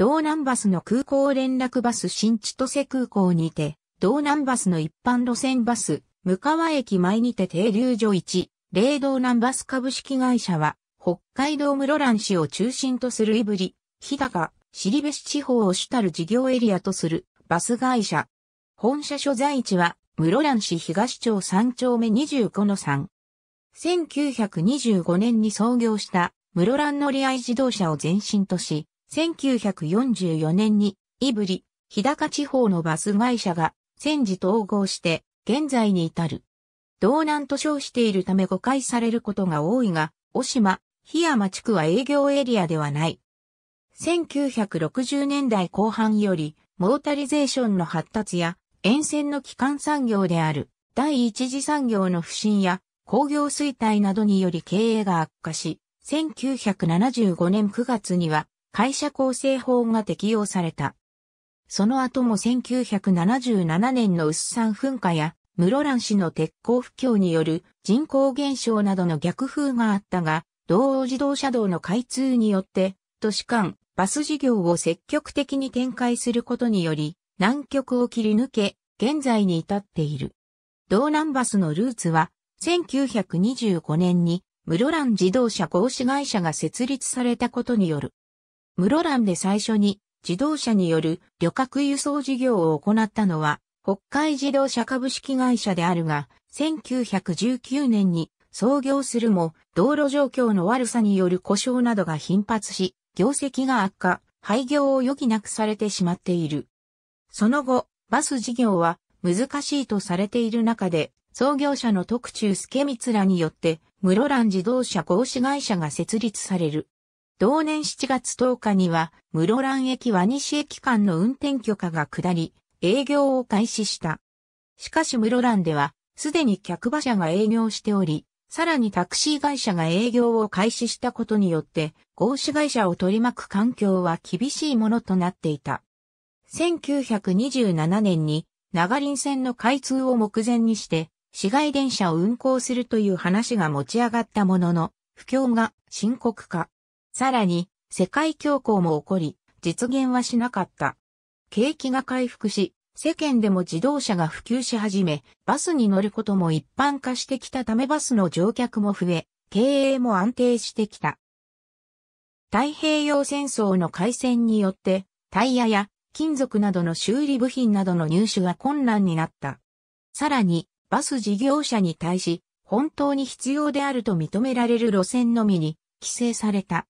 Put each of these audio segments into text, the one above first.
道南バスの空港連絡バス新千歳空港にて、道南バスの一般路線バス、向川駅前にて停留所1、霊道南バス株式会社は、北海道室蘭市を中心とするいぶり、日高、尻部市地方を主たる事業エリアとするバス会社。本社所在地は、室蘭市東町3丁目25の3。1925年に創業した室蘭乗合自動車を前身とし、1944年に、イブリ、日高地方のバス会社が、戦時統合して、現在に至る。道南と称しているため誤解されることが多いが、大島、檜山地区は営業エリアではない。1960年代後半より、モータリゼーションの発達や、沿線の基幹産業である、第一次産業の不振や、工業衰退などにより経営が悪化し、1975年9月には、会社構成法が適用された。その後も1977年の薄山噴火や室蘭市の鉄鋼不況による人口減少などの逆風があったが、道央自動車道の開通によって、都市間、バス事業を積極的に展開することにより、南極を切り抜け、現在に至っている。道南バスのルーツは、1925年に室蘭自動車合資会社が設立されたことによる室蘭で最初に自動車による旅客輸送事業を行ったのは北海自動車株式会社であるが、1919年に創業するも道路状況の悪さによる故障などが頻発し、業績が悪化、廃業を余儀なくされてしまっている。その後、バス事業は難しいとされている中で、創業者の特注助光らによって、室蘭自動車合資会社が設立される。同年7月10日には、室蘭駅和西駅間の運転許可が下り、営業を開始した。しかし室蘭では、すでに客馬車が営業しており、さらにタクシー会社が営業を開始したことによって、合資会社を取り巻く環境は厳しいものとなっていた。1927年に長林線の開通を目前にして、市街電車を運行するという話が持ち上がったものの、不況が深刻化。さらに、世界恐慌も起こり、実現はしなかった。景気が回復し、世間でも自動車が普及し始め、バスに乗ることも一般化してきたためバスの乗客も増え、経営も安定してきた。太平洋戦争の開戦によって、タイヤや金属などの修理部品などの入手が困難になった。さらに、バス事業者に対し、本当に必要であると認められる路線のみに、規制された。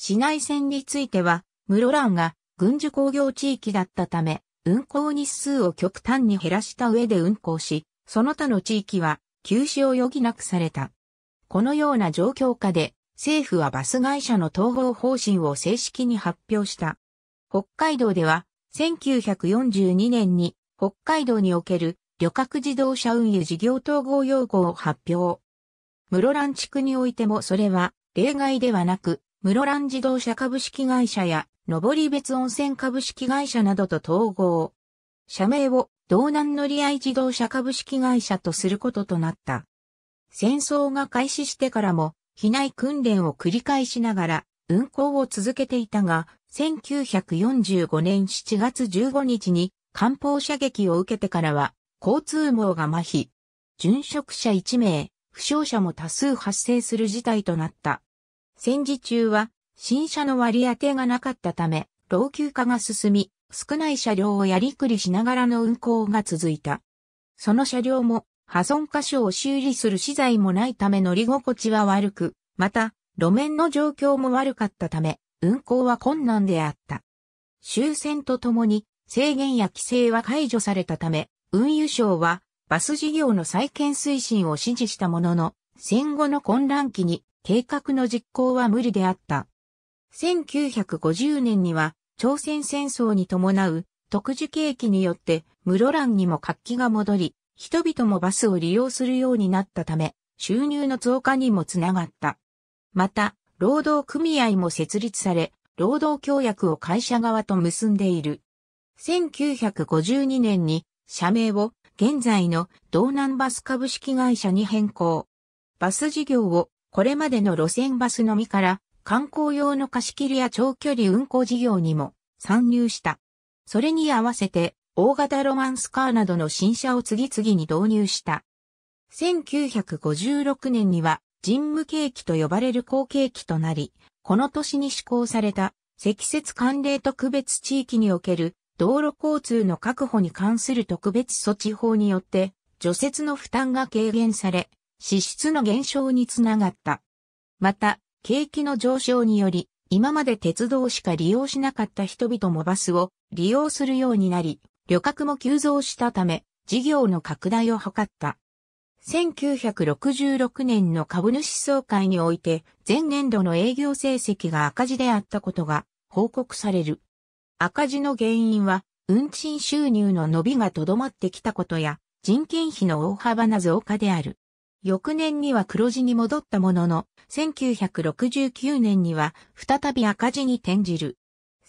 市内線については、室蘭が軍需工業地域だったため、運行日数を極端に減らした上で運行し、その他の地域は休止を余儀なくされた。このような状況下で、政府はバス会社の統合方針を正式に発表した。北海道では、1942年に北海道における旅客自動車運輸事業統合要項を発表。室蘭地区においてもそれは例外ではなく、室蘭自動車株式会社や、上別温泉株式会社などと統合。社名を道南乗合自動車株式会社とすることとなった。戦争が開始してからも、機内訓練を繰り返しながら、運行を続けていたが、1945年7月15日に、艦砲射撃を受けてからは、交通網が麻痺。殉職者1名、負傷者も多数発生する事態となった。戦時中は新車の割り当てがなかったため、老朽化が進み、少ない車両をやりくりしながらの運行が続いた。その車両も破損箇所を修理する資材もないため乗り心地は悪く、また路面の状況も悪かったため、運行は困難であった。終戦とともに制限や規制は解除されたため、運輸省はバス事業の再建推進を指示したものの、戦後の混乱期に計画の実行は無理であった。1950年には朝鮮戦争に伴う特殊景気によって室蘭にも活気が戻り、人々もバスを利用するようになったため、収入の増加にもつながった。また、労働組合も設立され、労働協約を会社側と結んでいる。1952年に社名を現在の道南バス株式会社に変更。バス事業をこれまでの路線バスのみから観光用の貸し切りや長距離運行事業にも参入した。それに合わせて大型ロマンスカーなどの新車を次々に導入した。1956年には人務景気と呼ばれる後景気となり、この年に施行された積雪寒冷特別地域における道路交通の確保に関する特別措置法によって除雪の負担が軽減され、支出の減少につながった。また、景気の上昇により、今まで鉄道しか利用しなかった人々もバスを利用するようになり、旅客も急増したため、事業の拡大を図った。1966年の株主総会において、前年度の営業成績が赤字であったことが報告される。赤字の原因は、運賃収入の伸びがとどまってきたことや、人件費の大幅な増加である。翌年には黒字に戻ったものの、1969年には再び赤字に転じる。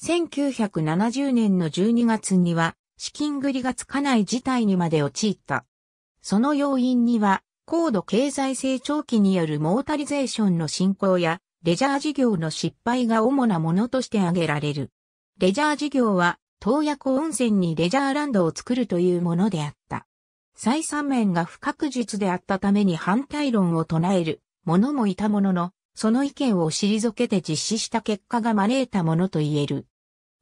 1970年の12月には資金繰りがつかない事態にまで陥った。その要因には、高度経済成長期によるモータリゼーションの進行や、レジャー事業の失敗が主なものとして挙げられる。レジャー事業は、東爺湖温泉にレジャーランドを作るというものであった。再三面が不確実であったために反対論を唱える者もいたものの、その意見を退けて実施した結果が招いたものと言える。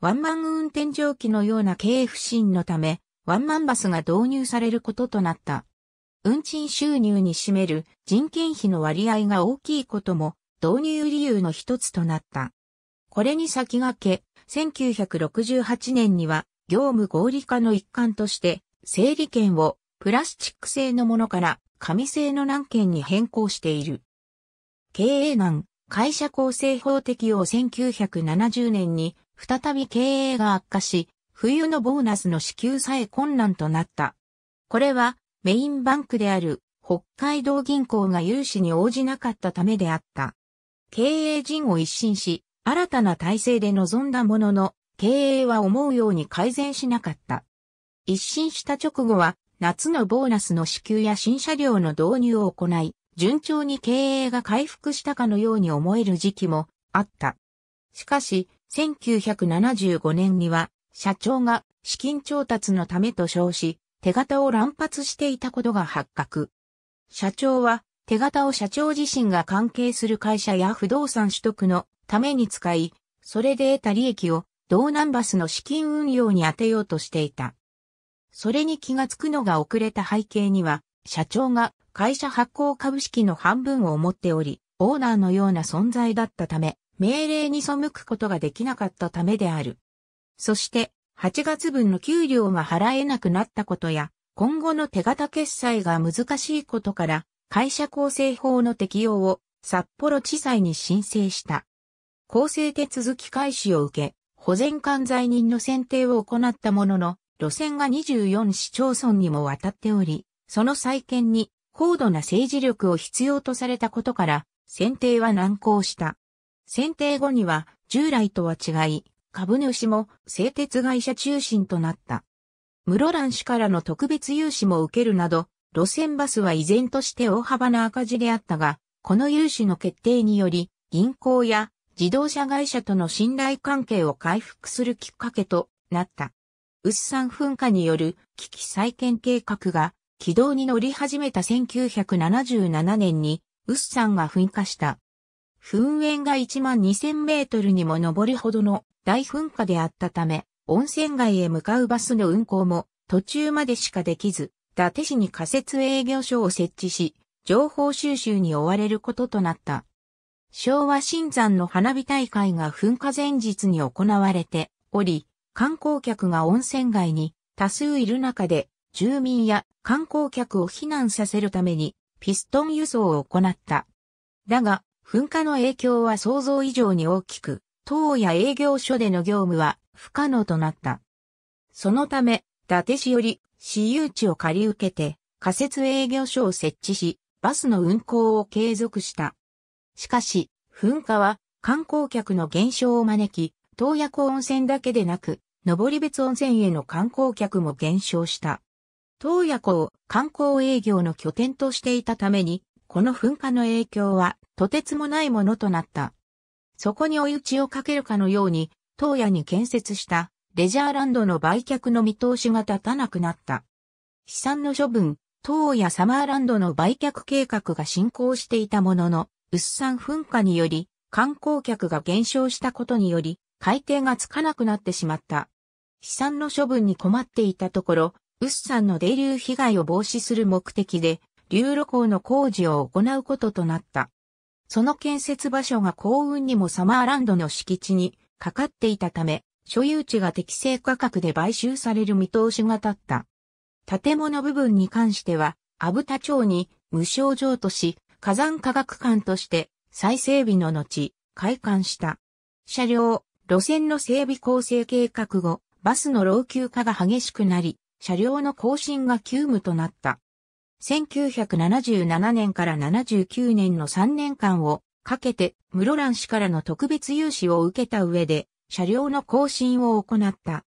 ワンマン運転蒸気のような経営不振のため、ワンマンバスが導入されることとなった。運賃収入に占める人件費の割合が大きいことも導入理由の一つとなった。これに先駆け、1968年には業務合理化の一環として整理券をプラスチック製のものから紙製の軟件に変更している。経営難、会社構成法適用1970年に再び経営が悪化し、冬のボーナスの支給さえ困難となった。これはメインバンクである北海道銀行が融資に応じなかったためであった。経営陣を一新し、新たな体制で臨んだものの、経営は思うように改善しなかった。一新した直後は夏のボーナスの支給や新車両の導入を行い、順調に経営が回復したかのように思える時期もあった。しかし、1975年には、社長が資金調達のためと称し、手形を乱発していたことが発覚。社長は、手形を社長自身が関係する会社や不動産取得のために使い、それで得た利益を、道南バスの資金運用に充てようとしていた。それに気がつくのが遅れた背景には、社長が会社発行株式の半分を持っており、オーナーのような存在だったため、命令に背くことができなかったためである。そして、8月分の給料が払えなくなったことや、今後の手形決済が難しいことから、会社構成法の適用を札幌地裁に申請した。構成手続き開始を受け、保全管罪人の選定を行ったものの、路線が24市町村にも渡っており、その再建に高度な政治力を必要とされたことから、選定は難航した。選定後には従来とは違い、株主も製鉄会社中心となった。室蘭市からの特別融資も受けるなど、路線バスは依然として大幅な赤字であったが、この融資の決定により、銀行や自動車会社との信頼関係を回復するきっかけとなった。ウサン噴火による危機再建計画が軌道に乗り始めた1977年にウサンが噴火した。噴煙が1万2000メートルにも上るほどの大噴火であったため、温泉街へ向かうバスの運行も途中までしかできず、伊達市に仮設営業所を設置し、情報収集に追われることとなった。昭和新山の花火大会が噴火前日に行われており、観光客が温泉街に多数いる中で、住民や観光客を避難させるためにピストン輸送を行った。だが、噴火の影響は想像以上に大きく、塔や営業所での業務は不可能となった。そのため、伊達市より私有地を借り受けて仮設営業所を設置し、バスの運行を継続した。しかし、噴火は観光客の減少を招き、洞爺湖温泉だけでなく、登別温泉への観光客も減少した。洞爺湖を観光営業の拠点としていたために、この噴火の影響はとてつもないものとなった。そこに追い打ちをかけるかのように、洞爺に建設したレジャーランドの売却の見通しが立たなくなった。悲惨の処分、東野サマーランドの売却計画が進行していたものの、うっさん噴火により、観光客が減少したことにより、改定がつかなくなってしまった。資産の処分に困っていたところ、ウッサンの泥流被害を防止する目的で、流路港の工事を行うこととなった。その建設場所が幸運にもサマーランドの敷地にかかっていたため、所有地が適正価格で買収される見通しが立った。建物部分に関しては、アブタ町に無償譲渡し、火山科学館として再整備の後、開館した。車両、路線の整備構成計画後、バスの老朽化が激しくなり、車両の更新が急務となった。1977年から79年の3年間をかけて室蘭市からの特別融資を受けた上で車両の更新を行った。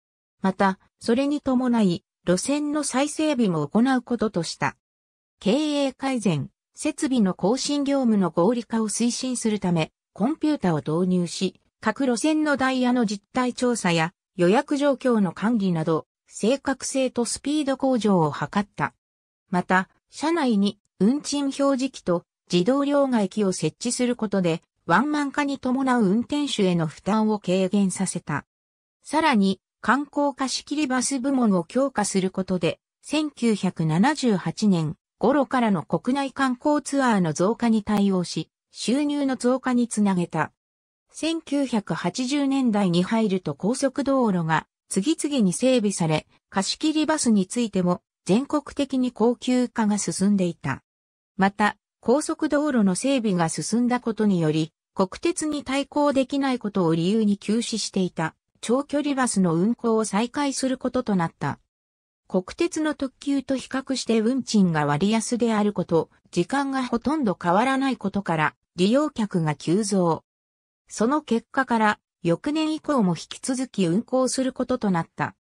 また、それに伴い路線の再整備も行うこととした。経営改善、設備の更新業務の合理化を推進するため、コンピュータを導入し、各路線のダイヤの実態調査や予約状況の管理など、正確性とスピード向上を図った。また、車内に運賃表示器と自動両替機を設置することで、ワンマン化に伴う運転手への負担を軽減させた。さらに、観光貸切バス部門を強化することで、1978年頃からの国内観光ツアーの増加に対応し、収入の増加につなげた。1980年代に入ると高速道路が次々に整備され、貸切バスについても全国的に高級化が進んでいた。また、高速道路の整備が進んだことにより、国鉄に対抗できないことを理由に休止していた長距離バスの運行を再開することとなった。国鉄の特急と比較して運賃が割安であること、時間がほとんど変わらないことから、利用客が急増。その結果から翌年以降も引き続き運行することとなった。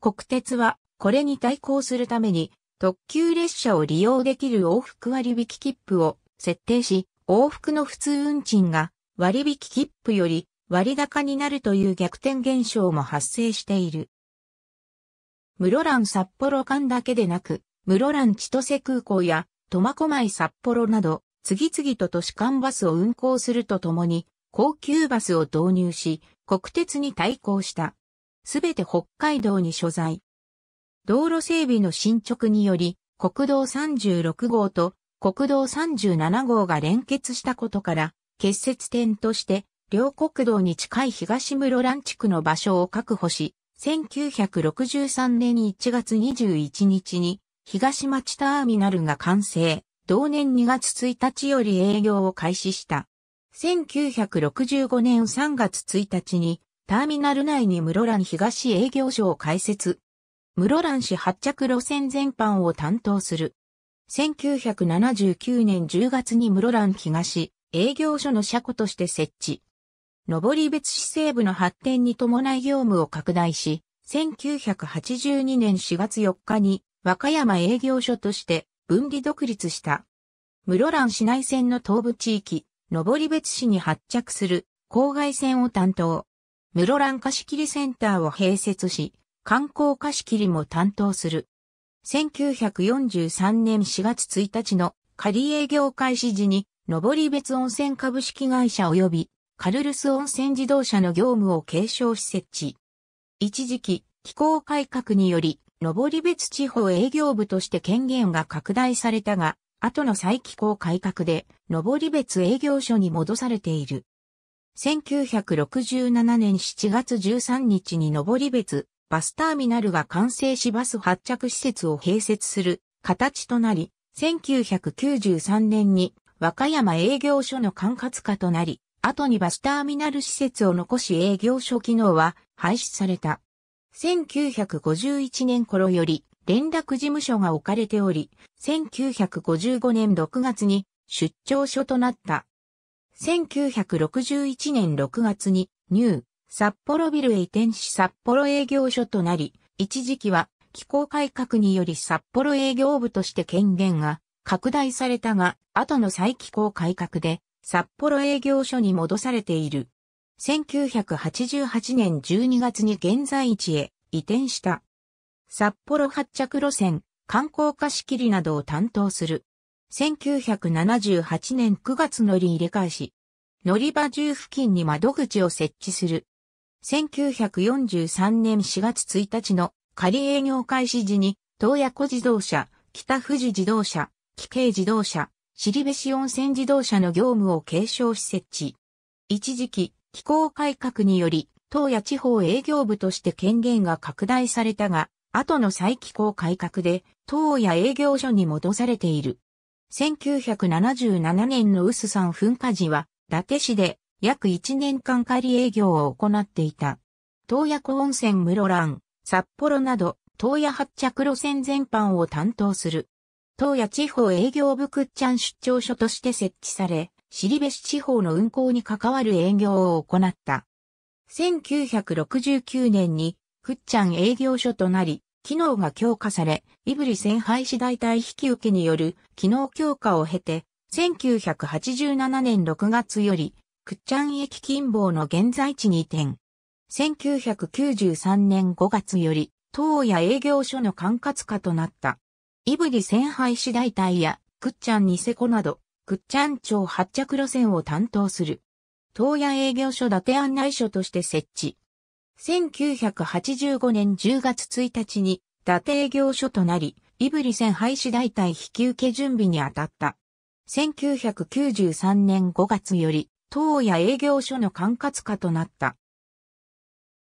国鉄はこれに対抗するために特急列車を利用できる往復割引切符を設定し、往復の普通運賃が割引切符より割高になるという逆転現象も発生している。室蘭札幌間だけでなく、室蘭千歳空港や苫小牧札幌など、次々と都市間バスを運行するとともに、高級バスを導入し、国鉄に対抗した。すべて北海道に所在。道路整備の進捗により、国道36号と国道37号が連結したことから、結節点として、両国道に近い東室蘭地区の場所を確保し、1963年1月21日に、東町ターミナルが完成、同年2月1日より営業を開始した。1965年3月1日に、ターミナル内に室蘭東営業所を開設。室蘭市発着路線全般を担当する。1979年10月に室蘭東営業所の車庫として設置。登別市西部の発展に伴い業務を拡大し、1982年4月4日に和歌山営業所として分離独立した。室蘭市内線の東部地域、登別市に発着する郊外線を担当。室蘭貸切センターを併設し、観光貸切も担当する。1943年4月1日の仮営業開始時に、登別温泉株式会社及びカルルス温泉自動車の業務を継承し設置。一時期、気候改革により、登別地方営業部として権限が拡大されたが、後の再起工改革で、上り別営業所に戻されている。1967年7月13日に上り別バスターミナルが完成しバス発着施設を併設する形となり、1993年に和歌山営業所の管轄下となり、後にバスターミナル施設を残し営業所機能は廃止された。1951年頃より連絡事務所が置かれており、1955年6月に出張所となった。1961年6月にニュー札幌ビルへ移転し札幌営業所となり、一時期は機構改革により札幌営業部として権限が拡大されたが、後の再機構改革で札幌営業所に戻されている。1988年12月に現在地へ移転した。札幌発着路線、観光貸し切りなどを担当する。1978年9月乗り入れ返し、乗り場中付近に窓口を設置する。1943年4月1日の仮営業開始時に、東野湖自動車、北富士自動車、紀慶自動車、尻部市温泉自動車の業務を継承し設置。一時期、機構改革により、東野地方営業部として権限が拡大されたが、後の再機構改革で、党や営業所に戻されている。1977年の薄山噴火時は、伊達市で約1年間仮営業を行っていた。東野湖温泉室蘭、札幌など、東野発着路線全般を担当する。東野地方営業部くっちゃん出張所として設置され、尻部市地方の運行に関わる営業を行った。1969年に、くっちゃん営業所となり、機能が強化され、胆振線廃止代替引き受けによる機能強化を経て、1987年6月より、チャン駅近傍の現在地に移転。1993年5月より、東や営業所の管轄下となった。胆振線廃止代替や、チャンニセコなど、チャン町発着路線を担当する。東屋営業所伊達案内所として設置。1985年10月1日に、打定業所となり、イブリ線廃止大隊引き受け準備に当たった。1993年5月より、当屋営業所の管轄下となった。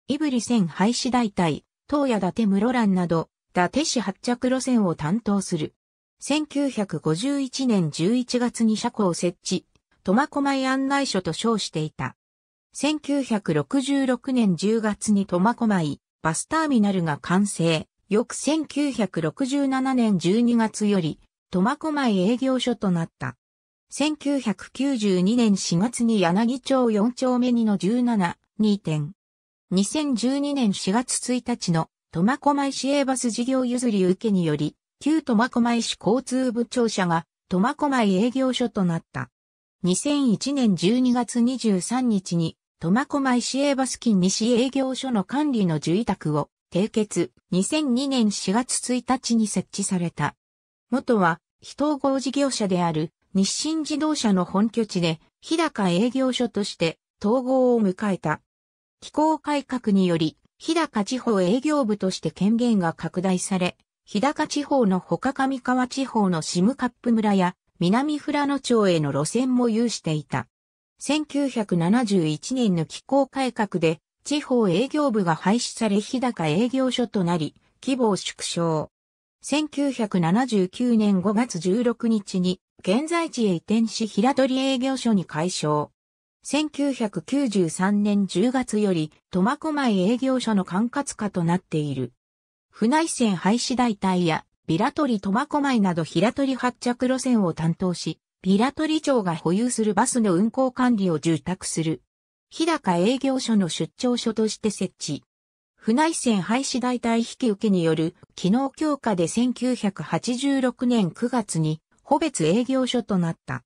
イブリ線廃止大隊、当屋伊達室蘭など、伊達市発着路線を担当する。1951年11月に車庫を設置、苫小牧案内所と称していた。1966年10月に苫小牧バスターミナルが完成。翌1967年12月より苫小牧営業所となった。1992年4月に柳町4丁目にの17、2点。2012年4月1日の苫小牧市営バス事業譲り受けにより、旧苫小牧市交通部庁舎が苫小牧営業所となった。2001年12月23日に苫小牧市営バスン西営業所の管理の受委託を締結2002年4月1日に設置された。元は非統合事業者である日清自動車の本拠地で日高営業所として統合を迎えた。機構改革により日高地方営業部として権限が拡大され、日高地方の他上川地方のシムカップ村や南富良野町への路線も有していた。1971年の気候改革で、地方営業部が廃止され日高営業所となり、規模を縮小。1979年5月16日に、現在地へ移転し平取営業所に解消。1993年10月より、苫小牧営業所の管轄下となっている。船内線廃止代替や、ビラ取り苫小牧など平取発着路線を担当し、平取町が保有するバスの運行管理を受託する。日高営業所の出張所として設置。府内線廃止代替引き受けによる機能強化で1986年9月に、保別営業所となった。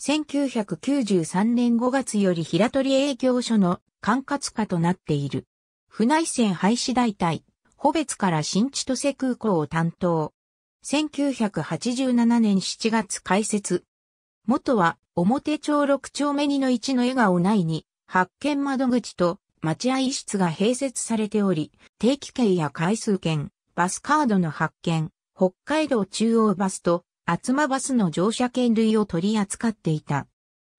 1993年5月より平取営業所の管轄下となっている。府内線廃止代替、保別から新千歳空港を担当。1987年7月開設、元は、表町六丁目2の1の笑顔内に、発見窓口と待合室が併設されており、定期券や回数券、バスカードの発見、北海道中央バスと、厚間バスの乗車券類を取り扱っていた。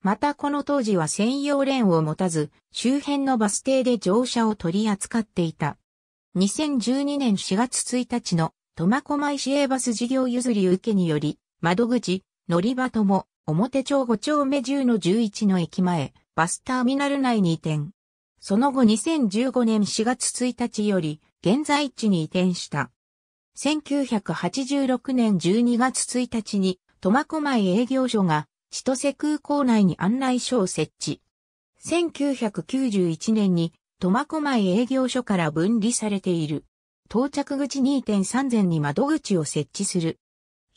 またこの当時は専用レーンを持たず、周辺のバス停で乗車を取り扱っていた。2012年4月1日の苫小牧市営バス事業譲り受けにより、窓口、乗り場とも、表町5丁目10の11の駅前、バスターミナル内に移転。その後2015年4月1日より、現在地に移転した。1986年12月1日に、苫小牧営業所が、千歳空港内に案内所を設置。1991年に、苫小牧営業所から分離されている。到着口2.3前に窓口を設置する。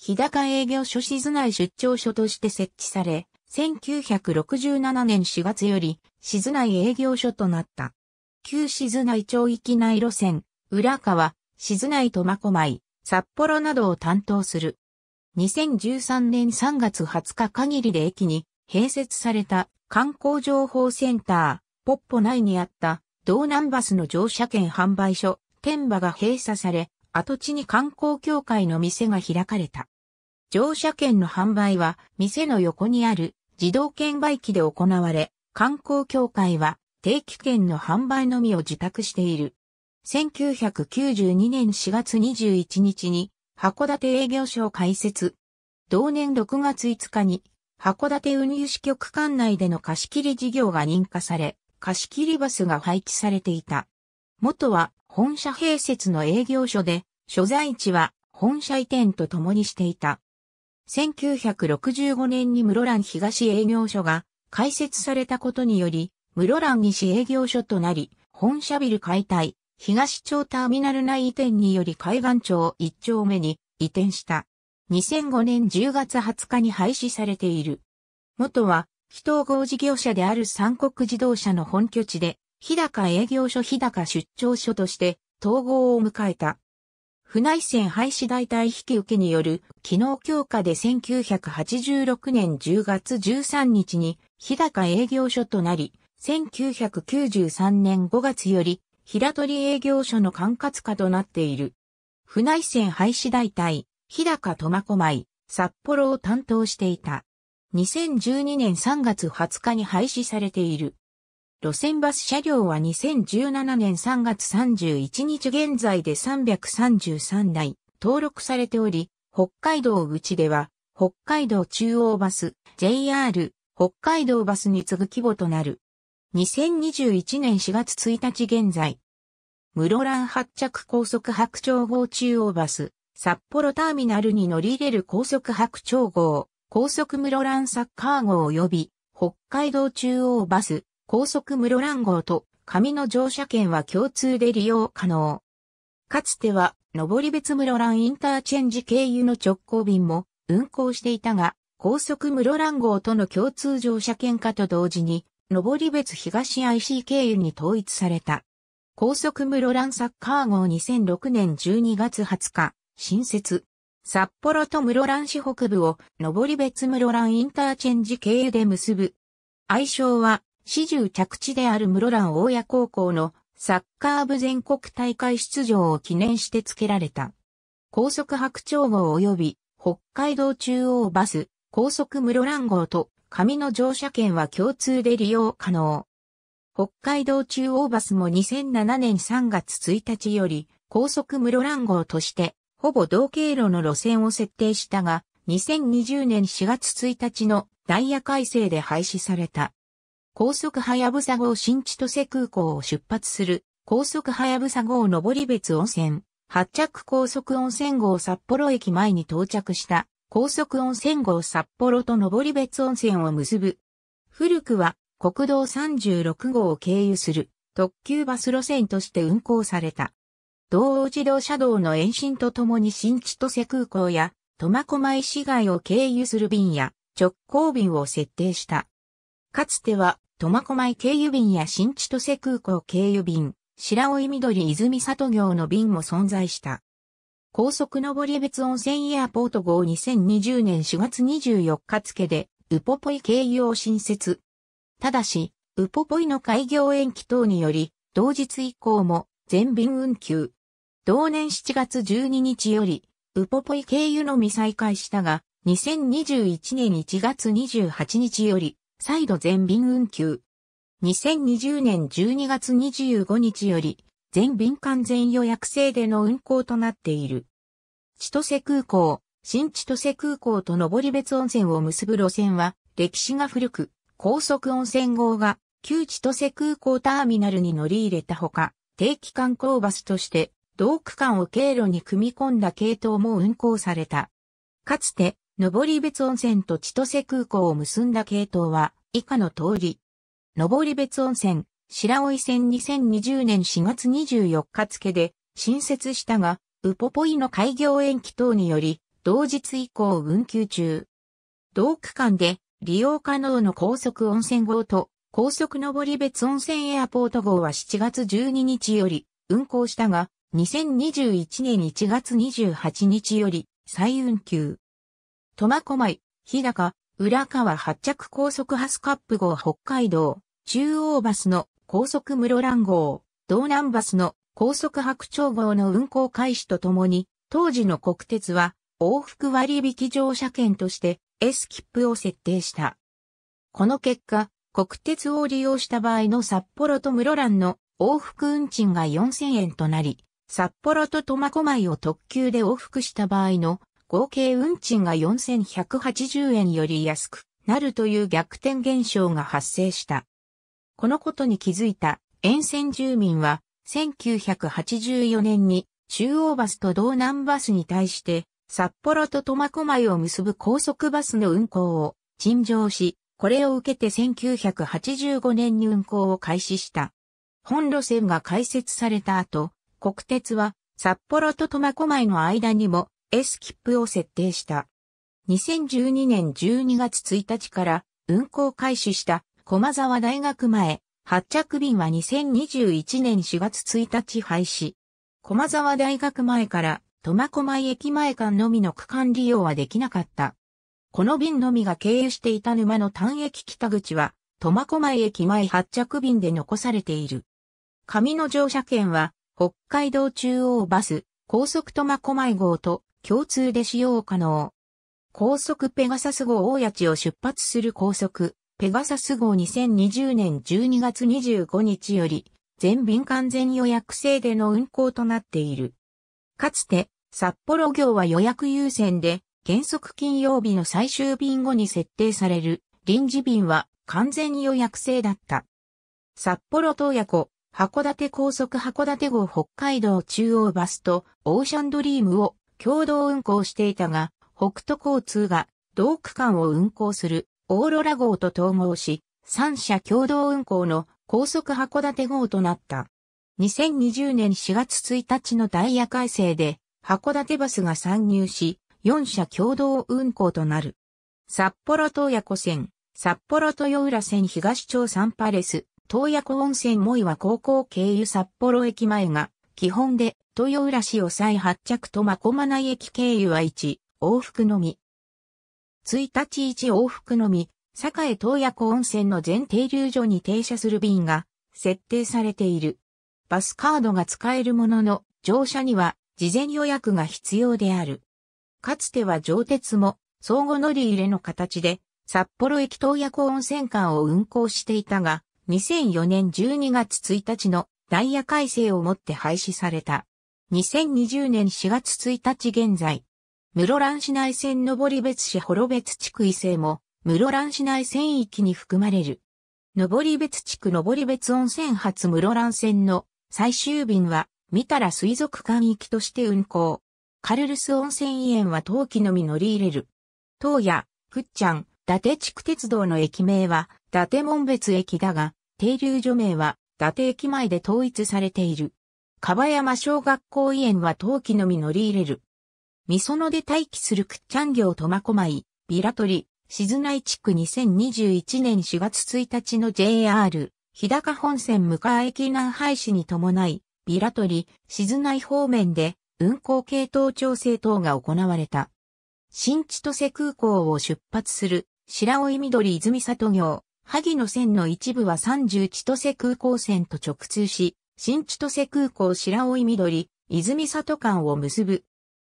日高営業所静内出張所として設置され、1967年4月より静内営業所となった。旧静内町域内路線、浦川、静内苫小牧、札幌などを担当する。2013年3月20日限りで駅に併設された観光情報センター、ポッポ内にあった道南バスの乗車券販売所、天馬が閉鎖され、跡地に観光協会の店が開かれた。乗車券の販売は店の横にある自動券売機で行われ、観光協会は定期券の販売のみを受託している。1992年4月21日に函館営業所を開設。同年6月5日に函館運輸支局管内での貸切事業が認可され、貸切バスが配置されていた。元は本社併設の営業所で、所在地は本社移転と共にしていた。1965年に室蘭東営業所が開設されたことにより、室蘭西営業所となり、本社ビル解体、東町ターミナル内移転により海岸町1丁目に移転した。2005年10月20日に廃止されている。元は、非統合事業者である三国自動車の本拠地で、日高営業所日高出張所として統合を迎えた。船内線廃止代替引き受けによる機能強化で1986年10月13日に日高営業所となり、1993年5月より平取営業所の管轄下となっている。船内線廃止代替、日高苫小牧、札幌を担当していた。2012年3月20日に廃止されている。路線バス車両は2017年3月31日現在で333台登録されており、北海道口では、北海道中央バス、JR、北海道バスに次ぐ規模となる。2021年4月1日現在、室蘭発着高速白鳥号中央バス、札幌ターミナルに乗り入れる高速白鳥号、高速室蘭サッカー号及び、北海道中央バス、高速室蘭号と紙の乗車券は共通で利用可能。かつては、登別室蘭インターチェンジ経由の直行便も運行していたが、高速室蘭号との共通乗車券化と同時に、登別東 IC 経由に統一された。高速室蘭サッカー号2006年12月20日、新設。札幌と室蘭市北部を登別室蘭インターチェンジ経由で結ぶ。愛称は始終着地である室蘭大谷高校のサッカー部全国大会出場を記念して付けられた。高速白鳥号及び北海道中央バス、高速室蘭号と紙の乗車券は共通で利用可能。北海道中央バスも2007年3月1日より高速室蘭号としてほぼ同経路の路線を設定したが2020年4月1日のダイヤ改正で廃止された。高速はやぶさ号新千歳空港を出発する、高速はやぶさ号登別温泉、発着高速温泉号札幌駅前に到着した、高速温泉号札幌と登別温泉を結ぶ。古くは国道36号を経由する特急バス路線として運行された。道央自動車道の延伸とともに新千歳空港や苫小牧市街を経由する便や直行便を設定した。かつては苫小牧経由便や新千歳空港経由便、白老緑泉里行の便も存在した。高速上り別温泉エアポート号2020年4月24日付で、ウポポイ経由を新設。ただし、ウポポイの開業延期等により、同日以降も全便運休。同年7月12日より、ウポポイ経由のみ再開したが、2021年1月28日より、再度全便運休。2020年12月25日より、全便完全予約制での運行となっている。千歳空港、新千歳空港と登別温泉を結ぶ路線は、歴史が古く、高速温泉号が旧千歳空港ターミナルに乗り入れたほか、定期観光バスとして、同区間を経路に組み込んだ系統も運行された。かつて、登別温泉と千歳空港を結んだ系統は、以下の通り。登別温泉、白老線2020年4月24日付で、新設したが、ウポポイの開業延期等により、同日以降運休中。同区間で、利用可能の高速温泉号と、高速登別温泉エアポート号は7月12日より、運行したが、2021年1月28日より、再運休。苫小牧、日高、浦河発着高速ハスカップ号北海道、中央バスの高速室蘭号、道南バスの高速白鳥号の運行開始とともに、当時の国鉄は往復割引乗車券として S 切符を設定した。この結果、国鉄を利用した場合の札幌と室蘭の往復運賃が4000円となり、札幌と苫小牧を特急で往復した場合の合計運賃が4180円より安くなるという逆転現象が発生した。このことに気づいた沿線住民は1984年に中央バスと道南バスに対して札幌と苫小牧を結ぶ高速バスの運行を陳情し、これを受けて1985年に運行を開始した。本路線が開設された後、国鉄は札幌と苫小牧の間にも S 切符を設定した。2012年12月1日から運行開始した駒沢大学前発着便は2021年4月1日廃止。駒沢大学前から苫小牧駅前間のみの区間利用はできなかった。この便のみが経由していた沼の単駅北口は苫小牧駅前発着便で残されている。紙の乗車券は北海道中央バス高速苫小牧号と共通で使用可能。高速ペガサス号大谷地を出発する高速、ペガサス号2020年12月25日より、全便完全予約制での運行となっている。かつて、札幌行は予約優先で、原則金曜日の最終便後に設定される臨時便は完全予約制だった。札幌東谷湖、函館高速函館号北海道中央バスとオーシャンドリームを共同運行していたが、北都交通が同区間を運行するオーロラ号と統合し、3社共同運行の高速函館号となった。2020年4月1日のダイヤ改正で、函館バスが参入し、4社共同運行となる。札幌東夜湖線、札幌豊浦線東町サンパレス、東夜湖温泉萌岩高校経由札幌駅前が基本で豊浦市を再発着と真駒内駅経由は1、往復のみ。1日1往復のみ、栄東湖温泉の全停留所に停車する便が設定されている。バスカードが使えるものの、乗車には事前予約が必要である。かつては上鉄も相互乗り入れの形で札幌駅東湖温泉間を運行していたが、2004年12月1日のダイヤ改正をもって廃止された。2020年4月1日現在、室蘭市内線上別市幌別地区伊勢も、室蘭市内線域に含まれる。上別地区上別温泉発室蘭線の最終便は、三たら水族館行きとして運行。カルルス温泉園は冬季のみ乗り入れる。東野、ふっちゃん、伊達地区鉄道の駅名は、伊達門別駅だが、停留所名は、伊達駅前で統一されている。かばやま小学校医園は冬季のみ乗り入れる。みそので待機するくっちゃん行こ小い、ビラトリ、静内地区2021年4月1日の JR、日高本線向川駅南廃止に伴い、ビラトリ、静内方面で運行系統調整等が行われた。新千歳空港を出発する白老緑泉里行、萩の線の一部は30千歳空港線と直通し、新千歳空港白老緑、泉里間を結ぶ。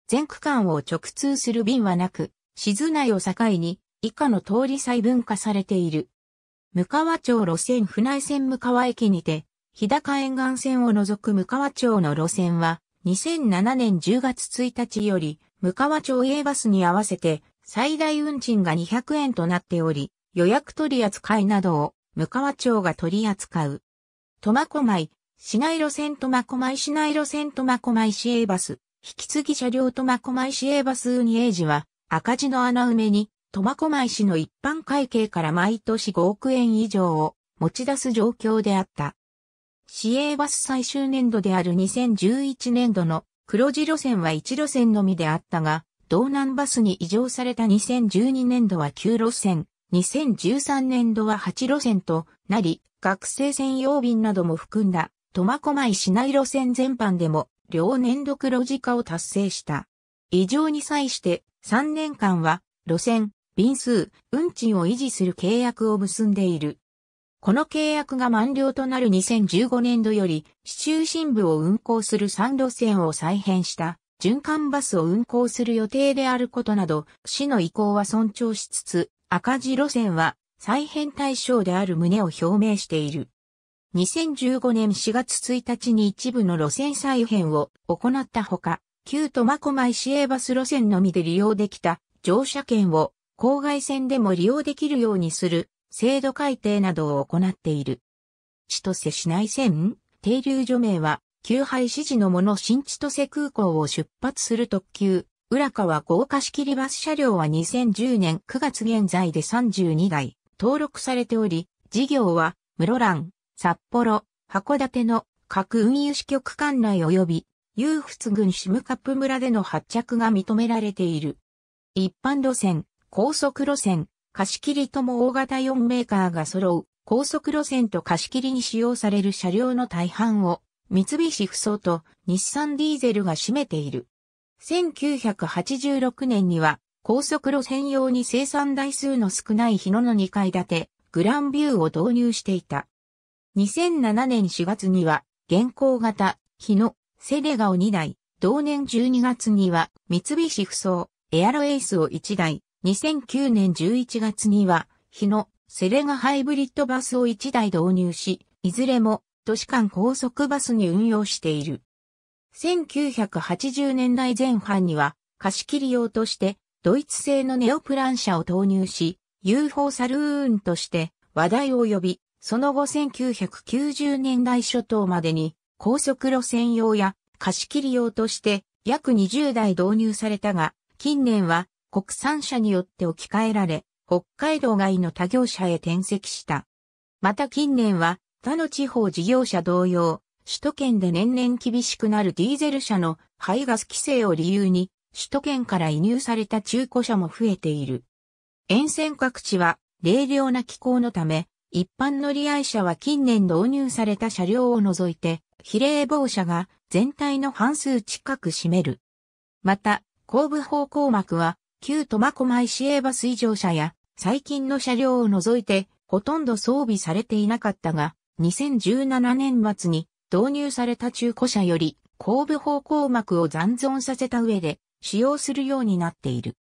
全区間を直通する便はなく、静内を境に以下の通り細分化されている。向川町路線府内線向川駅にて、日高沿岸線を除く向川町の路線は、2007年10月1日より、向川町 A バスに合わせて、最大運賃が200円となっており、予約取り扱いなどを、向川町が取り扱う。苫小牧、市内路線こまい市内路線こまい市営バス、引き継ぎ車両こまい市営バス運営時は赤字の穴埋めにこまい市の一般会計から毎年5億円以上を持ち出す状況であった。市営バス最終年度である2011年度の黒字路線は1路線のみであったが、道南バスに移乗された2012年度は9路線、2013年度は8路線となり、学生専用便なども含んだ苫小牧市内路線全般でも、両年度黒字化を達成した。異常に際して、3年間は、路線、便数、運賃を維持する契約を結んでいる。この契約が満了となる2015年度より、市中心部を運行する3路線を再編した、循環バスを運行する予定であることなど、市の意向は尊重しつつ、赤字路線は再編対象である旨を表明している。2015年4月1日に一部の路線再編を行ったほか、旧苫小牧市営バス路線のみで利用できた乗車券を郊外線でも利用できるようにする制度改定などを行っている。千歳市内線停留所名は、旧廃指示のもの新千歳空港を出発する特急、浦川豪華仕切りバス車両は2010年9月現在で32台登録されており、事業は室蘭、札幌、函館の各運輸支局管内及び、有仏郡ムカップ村での発着が認められている。一般路線、高速路線、貸切とも大型4メーカーが揃う、高速路線と貸切に使用される車両の大半を、三菱ふそうと日産ディーゼルが占めている。1986年には、高速路線用に生産台数の少ない日野の2階建て、グランビューを導入していた。2007年4月には、現行型、日の、セレガを2台、同年12月には、三菱ふそう、エアロエースを1台、2009年11月には、日の、セレガハイブリッドバスを1台導入し、いずれも、都市間高速バスに運用している。1980年代前半には、貸し切り用として、ドイツ製のネオプラン車を投入し、UFO サルーンとして話題を呼び、その後1990年代初頭までに高速路線用や貸切用として約20台導入されたが、近年は国産車によって置き換えられ、北海道外の他業者へ転籍した。また近年は他の地方事業者同様、首都圏で年々厳しくなるディーゼル車の排ガス規制を理由に、首都圏から移入された中古車も増えている。沿線各地は冷涼な気候のため、一般乗り合い車は近年導入された車両を除いて、比例防車が全体の半数近く占める。また、後部方向膜は、旧苫小牧市営バス以上車や、最近の車両を除いて、ほとんど装備されていなかったが、2017年末に導入された中古車より、後部方向膜を残存させた上で、使用するようになっている。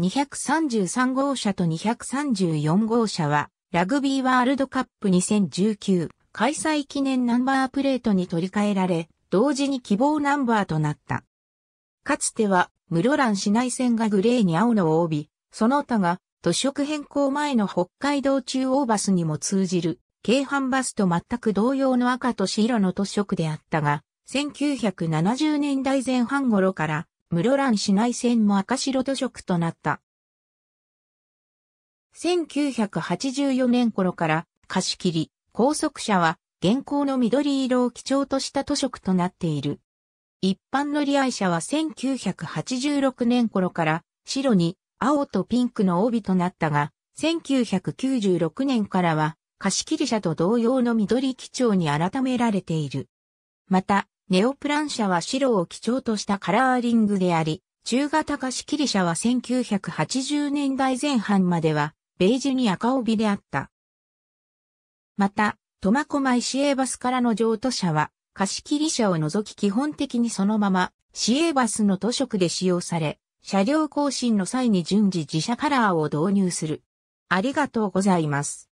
233号車と234号車は、ラグビーワールドカップ2019開催記念ナンバープレートに取り替えられ、同時に希望ナンバーとなった。かつては、室蘭市内線がグレーに青のを帯び、その他が、都色変更前の北海道中央バスにも通じる、京阪バスと全く同様の赤と白の都色であったが、1970年代前半頃から、室蘭市内線も赤白都色となった。1984年頃から貸し切り、高速車は現行の緑色を基調とした図色となっている。一般の利愛者は1986年頃から白に青とピンクの帯となったが、1996年からは貸し切り車と同様の緑基調に改められている。また、ネオプラン車は白を基調としたカラーリングであり、中型貸し切り車は1980年代前半まではベージュに赤帯であった。また、苫小牧市営バスからの譲渡車は、貸切車を除き基本的にそのまま、市営バスの都色で使用され、車両更新の際に順次自社カラーを導入する。ありがとうございます。